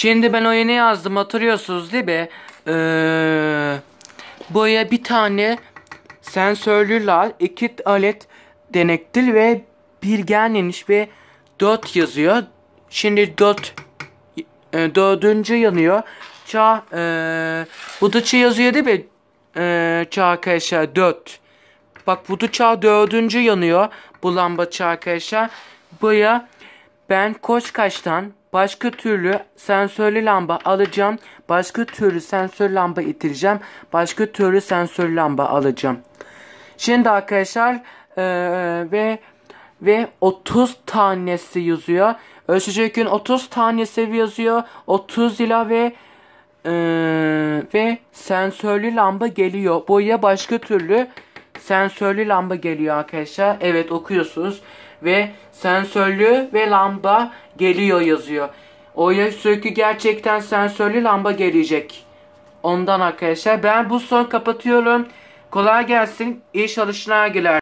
Şimdi ben oyunu yazdım hatırlıyorsunuz değil mi? Ee, buraya bir tane sensörlü sensörlüler, iki alet denektil ve bir gen iniş ve 4 yazıyor. Şimdi dot e, dördüncü yanıyor. Ça e, bu da çi yazıyor değil mi? E, çağ arkadaşlar 4. Bak bu da çağ dördüncü yanıyor. Bu lamba çağ arkadaşlar. Buraya ben Koçkaş'tan Başka türlü sensörlü lamba alacağım. Başka türlü sensör lamba itireceğim. Başka türlü sensör lamba alacağım. Şimdi arkadaşlar ee, ve ve 30 tanesi yazıyor. Ölçecek'in 30 tanesi yazıyor. 30 lira ve ee, ve sensörlü lamba geliyor. Boya başka türlü sensörlü lamba geliyor arkadaşlar. Evet okuyorsunuz ve sensörlü ve lamba geliyor yazıyor. Oraya sürekli gerçekten sensörlü lamba gelecek. Ondan arkadaşlar ben bu son kapatıyorum. Kolay gelsin. İyi çalışmalar güler.